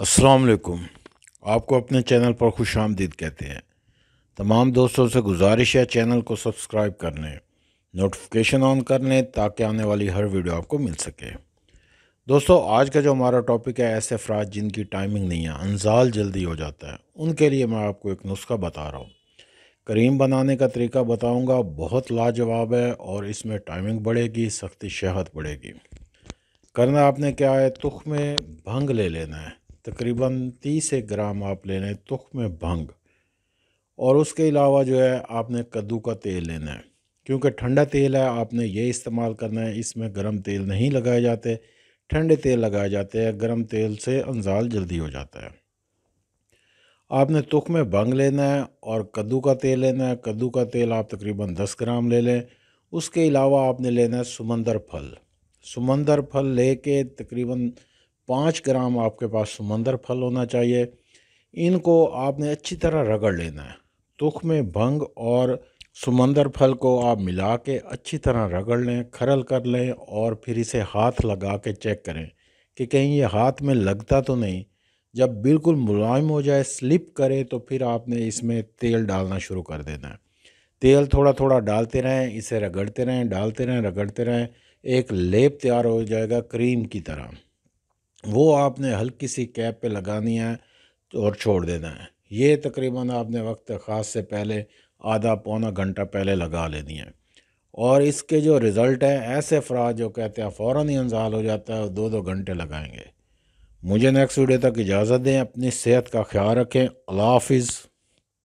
असलकुम आपको अपने चैनल पर खुश आमदीद कहते हैं तमाम दोस्तों से गुजारिश है चैनल को सब्सक्राइब कर लें नोटिफिकेशन ऑन कर लें ताकि आने वाली हर वीडियो आपको मिल सके दोस्तों आज का जो हमारा टॉपिक है ऐसे अफराज जिनकी टाइमिंग नहीं है अनजाल जल्दी हो जाता है उनके लिए मैं आपको एक नुस्खा बता रहा हूँ करीम बनाने का तरीका बताऊँगा बहुत लाजवाब है और इसमें टाइमिंग बढ़ेगी सख्ती सेहत बढ़ेगी करना आपने क्या है तुख में भंग ले लेना है तकरीबन तीस एक ग्राम आप ले लें तुख में भंग और उसके अलावा जो है आपने कद्दू का तेल लेना है क्योंकि ठंडा तेल है आपने ये इस्तेमाल करना है इसमें गर्म तेल नहीं लगाए जाते ठंडे तेल लगाए जाते हैं गर्म तेल से अंजाल जल्दी हो जाता है आपने तुख में भंग लेना है और कद्दू का तेल लेना है कद्दू का तेल आप तकरीबन दस ग्राम ले लें उसके अलावा आपने लेना है सुमंदर फल सुमंदर फल ले के तकरीबन पाँच ग्राम आपके पास समंदर फल होना चाहिए इनको आपने अच्छी तरह रगड़ लेना है तुख में भंग और समंदर फल को आप मिला के अच्छी तरह रगड़ लें खरल कर लें और फिर इसे हाथ लगा के चेक करें कि कहीं ये हाथ में लगता तो नहीं जब बिल्कुल मुलायम हो जाए स्लिप करे तो फिर आपने इसमें तेल डालना शुरू कर देना है तेल थोड़ा थोड़ा डालते रहें इसे रगड़ते रहें डालते रहें रगड़ते रहें एक लेप तैयार हो जाएगा क्रीम की तरह वो आपने हल्की सी कैप पे लगानी है तो और छोड़ देना है ये तकरीबन आपने वक्त ख़ास से पहले आधा पौना घंटा पहले लगा लेनी है और इसके जो रिज़ल्ट हैं ऐसे अफराज जो कहते हैं फ़ौर ही अनजाल हो जाता है दो दो घंटे लगाएंगे मुझे नेक्स्ट वीडियो तक इजाज़त दें अपनी सेहत का ख्याल रखें अल्लाह हाफिज़